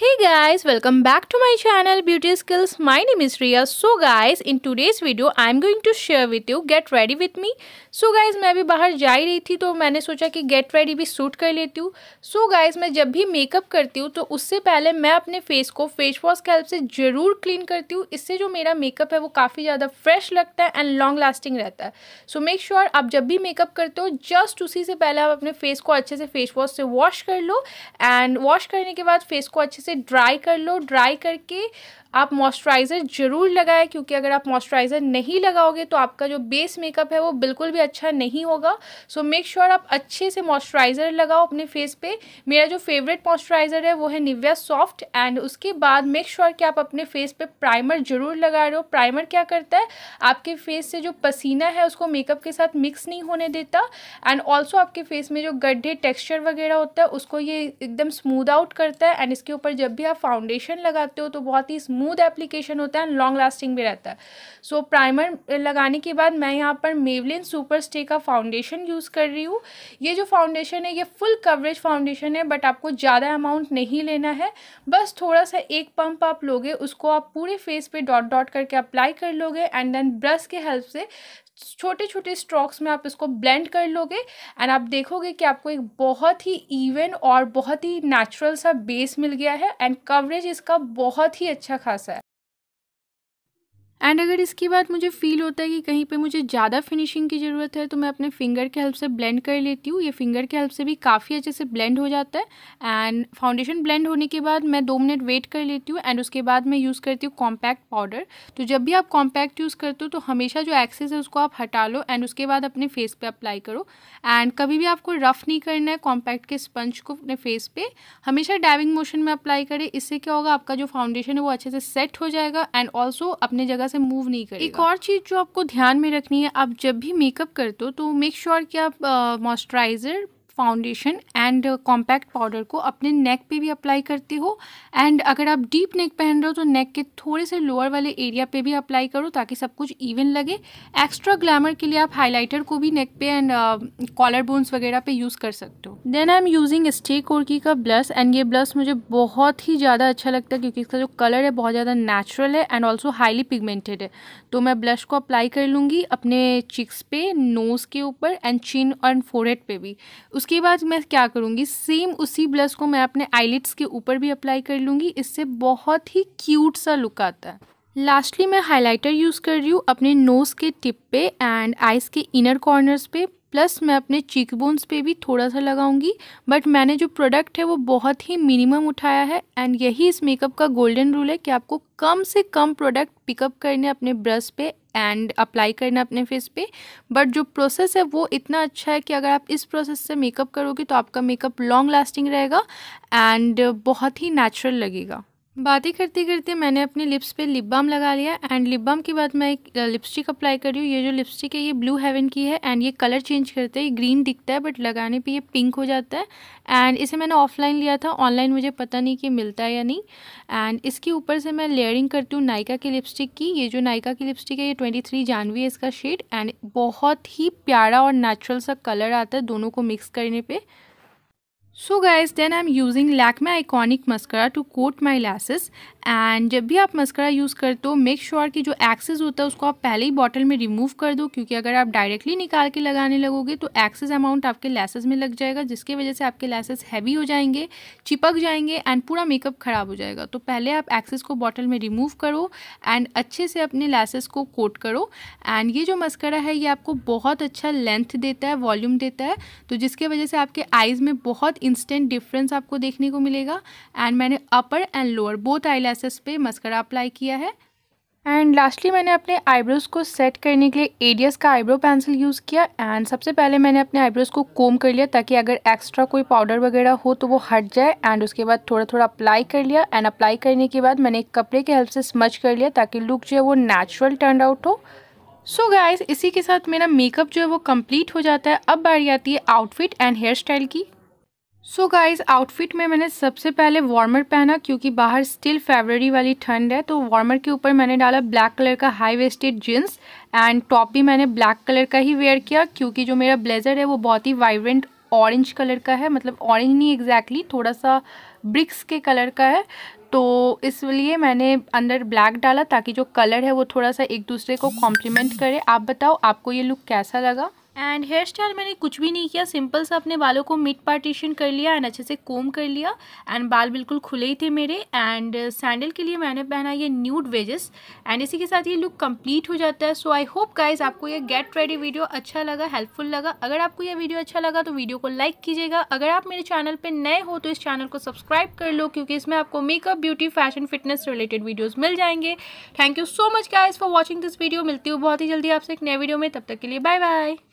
Hey guys, welcome back to my channel Beauty Skills. My name is Ria. So guys, in today's video, I'm going to share with you Get Ready with Me. So guys, मैं अभी बाहर जा ही रही थी तो मैंने सोचा कि Get Ready भी सूट कर लेती हूँ सो so guys, मैं जब भी मेकअप करती हूँ तो उससे पहले मैं अपने फेस को फेस वॉश की हेल्प से ज़रूर क्लीन करती हूँ इससे जो मेरा मेकअप है वो काफ़ी ज़्यादा फ्रेश लगता है एंड लॉन्ग लास्टिंग रहता है सो मेक श्योर आप जब भी मेकअप करते हो जस्ट उसी से पहले आप अपने फेस को अच्छे से फेस वॉश से वॉश कर लो एंड वॉश करने के बाद फेस को अच्छे से उसे ड्राई कर लो ड्राई करके आप मॉइस्चराइज़र ज़रूर लगाएं क्योंकि अगर आप मॉइस्चराइज़र नहीं लगाओगे तो आपका जो बेस मेकअप है वो बिल्कुल भी अच्छा नहीं होगा सो मेक श्योर आप अच्छे से मॉइस्चराइज़र लगाओ अपने फेस पे मेरा जो फेवरेट मॉइस्चराइज़र है वो है निव्या सॉफ्ट एंड उसके बाद मेक श्योर कि आप अपने फेस पे प्राइमर ज़रूर लगा रहे हो प्राइमर क्या करता है आपके फेस से जो पसीना है उसको मेकअप के साथ मिक्स नहीं होने देता एंड ऑल्सो आपके फेस में जो गड्ढे टेक्स्चर वगैरह होता है उसको ये एकदम स्मूद आउट करता है एंड इसके ऊपर जब भी आप फाउंडेशन लगाते हो तो बहुत ही स्मूथ एप्लीकेशन होता है लॉन्ग लास्टिंग भी रहता है सो so, प्राइमर लगाने के बाद मैं यहाँ पर मेवलिन सुपर स्टे का फाउंडेशन यूज़ कर रही हूँ ये जो फाउंडेशन है ये फुल कवरेज फाउंडेशन है बट आपको ज़्यादा अमाउंट नहीं लेना है बस थोड़ा सा एक पंप आप लोगे उसको आप पूरे फेस पे डॉट डॉट करके अप्लाई कर लोगे एंड देन ब्रश के हेल्प से छोटे छोटे स्ट्रोक्स में आप इसको ब्लेंड कर लोगे एंड आप देखोगे कि आपको एक बहुत ही इवन और बहुत ही नेचुरल सा बेस मिल गया है एंड कवरेज इसका बहुत ही अच्छा खासा है एंड अगर इसके बाद मुझे फ़ील होता है कि कहीं पे मुझे ज़्यादा फिनिशिंग की ज़रूरत है तो मैं अपने फिंगर के हेल्प से ब्लेंड कर लेती हूँ ये फिंगर के हेल्प से भी काफ़ी अच्छे से ब्लेंड हो जाता है एंड फाउंडेशन ब्लेंड होने के बाद मैं दो मिनट वेट कर लेती हूँ एंड उसके बाद मैं यूज़ करती हूँ कॉम्पैक्ट पाउडर तो जब भी आप कॉम्पैक्ट यूज़ करते हो तो हमेशा जो एक्सेस है उसको आप हटा लो एंड उसके बाद अपने फेस पर अप्लाई करो एंड कभी भी आपको रफ़ नहीं करना है कॉम्पैक्ट के स्पंज को अपने फेस पर हमेशा डाइविंग मोशन में अप्लाई करें इससे क्या होगा आपका जो फाउंडेशन है वो अच्छे से सेट हो जाएगा एंड ऑल्सो अपने जगह से मूव नहीं करेगा एक और चीज़ जो आपको ध्यान में रखनी है आप जब भी मेकअप करते हो तो मेक श्योर sure कि आप moisturiser uh, foundation and compact powder को अपने नेक पे भी अप्लाई करते हो एंड अगर आप डीप नेक पहन रहे हो तो नेक के थोड़े से लोअर वाले एरिया पे भी अप्लाई करो ताकि सब कुछ इवन लगे एक्स्ट्रा ग्लैमर के लिए आप हाईलाइटर को भी नेक पे एंड कॉलर बोन्स वगैरह पे यूज़ कर सकते हो then I am using Stay Quirky का ब्लस एंड ये ब्लस मुझे बहुत ही ज़्यादा अच्छा लगता है क्योंकि इसका जो कलर है बहुत ज़्यादा नेचुरल है एंड ऑल्सो हाईली पिगमेंटेड है तो मैं ब्लश को अप्लाई कर लूँगी अपने चिक्स पे नोज़ के ऊपर एंड चिन और फोरहेड पे भी उस उसके बाद मैं क्या करूँगी सेम उसी ब्लश को मैं अपने आईलिट्स के ऊपर भी अप्लाई कर लूँगी इससे बहुत ही क्यूट सा लुक आता है लास्टली मैं हाइलाइटर यूज़ कर रही हूँ अपने नोज़ के टिप पे एंड आइज़ के इनर कॉर्नर्स पे प्लस मैं अपने चीक बोन्स पे भी थोड़ा सा लगाऊंगी बट मैंने जो प्रोडक्ट है वो बहुत ही मिनिमम उठाया है एंड यही इस मेकअप का गोल्डन रूल है कि आपको कम से कम प्रोडक्ट पिकअप करने अपने ब्रश पे एंड अप्लाई करना अपने फेस पे बट जो प्रोसेस है वो इतना अच्छा है कि अगर आप इस प्रोसेस से मेकअप करोगे तो आपका मेकअप लॉन्ग लास्टिंग रहेगा एंड बहुत ही नेचुरल लगेगा बातें करते करते मैंने अपने लिप्स पे लिप बाम लगा लिया एंड लिप बाम के बाद मैं एक लिपस्टिक uh, अप्लाई कर रही हूँ ये जो लिपस्टिक है ये ब्लू हेवन की है एंड ये कलर चेंज करते हैं ग्रीन दिखता है बट लगाने पे ये पिंक हो जाता है एंड इसे मैंने ऑफलाइन लिया था ऑनलाइन मुझे पता नहीं कि मिलता है या नहीं एंड इसके ऊपर से मैं लेयरिंग करती हूँ नायका की लिपस्टिक की ये जो नायका की लिपस्टिक है ये ट्वेंटी जानवी है इसका शेड एंड बहुत ही प्यारा और नेचुरल सा कलर आता है दोनों को मिक्स करने पर so guys then I am using Lakme Eyeconic mascara to coat my lashes and जब भी आप मस्करा यूज़ करते हो मेक श्योर कि जो एक्सेस होता है उसको आप पहले ही बॉटल में रिमूव कर दो क्योंकि अगर आप डायरेक्टली निकाल के लगाने लगोगे तो एक्सेस अमाउंट आपके लैसेस में लग जाएगा जिसके वजह से आपके लैसेस हैवी हो जाएंगे चिपक जाएंगे एंड पूरा मेकअप ख़राब हो जाएगा तो पहले आप एक्सेस को बॉटल में रिमूव करो एंड अच्छे से अपने लैसेस को कोट करो एंड ये जो मस्करा है ये आपको बहुत अच्छा लेंथ देता है वॉल्यूम देता है तो जिसके वजह से आपके आइज़ में बहुत इंस्टेंट डिफरेंस आपको देखने को मिलेगा एंड मैंने upper and lower both eye पे मस्करा अप्लाई किया है एंड लास्टली मैंने अपने आईब्रोज़ को सेट करने के लिए एडियस का आईब्रो पेंसिल यूज़ किया एंड सबसे पहले मैंने अपने आईब्रोज़ को कोम कर लिया ताकि अगर एक्स्ट्रा कोई पाउडर वगैरह हो तो वो हट जाए एंड उसके बाद थोड़ा थोड़ा अप्लाई कर लिया एंड अप्लाई करने के बाद मैंने एक कपड़े के हेल्प से स्मच कर लिया ताकि लुक जो है वो नेचुरल टर्न आउट हो सो so गाइज इसी के साथ मेरा मेकअप जो है वो कम्प्लीट हो जाता है अब बारी आती है आउटफिट एंड हेयर स्टाइल की सो गाइज आउटफिट में मैंने सबसे पहले वार्मर पहना क्योंकि बाहर स्टिल फेबररी वाली ठंड है तो वार्मर के ऊपर मैंने डाला ब्लैक कलर का high waisted jeans and top भी मैंने ब्लैक कलर का ही वेयर किया क्योंकि जो मेरा ब्लेजर है वो बहुत ही वाइब्रेंट ऑरेंज कलर का है मतलब ऑरेंज नहीं एग्जैक्टली exactly, थोड़ा सा ब्रिक्स के कलर का है तो इसलिए मैंने अंदर ब्लैक डाला ताकि जो कलर है वो थोड़ा सा एक दूसरे को कॉम्प्लीमेंट करे आप बताओ आपको ये लुक कैसा लगा एंड हेयर स्टाइल मैंने कुछ भी नहीं किया सिंपल सा अपने बालों को मिड पार्टीशन कर लिया एंड अच्छे से कोम कर लिया एंड बाल बिल्कुल खुले ही थे मेरे एंड सैंडल के लिए मैंने पहना ये न्यूड वेजेस एंड इसी के साथ ये लुक कंप्लीट हो जाता है सो आई होप गाइज आपको ये गेट रेडी वीडियो अच्छा लगा हेल्पफुल लगा अगर आपको यह वीडियो अच्छा लगा तो वीडियो को लाइक कीजिएगा अगर आप मेरे चैनल पर नए हो तो इस चैनल को सब्सक्राइब कर लो क्योंकि इसमें आपको makeup beauty fashion fitness related videos मिल जाएंगे thank you so much guys for watching this video मिलती हूँ बहुत ही जल्दी आपसे एक नए वीडियो में तब तक के लिए बाय बाय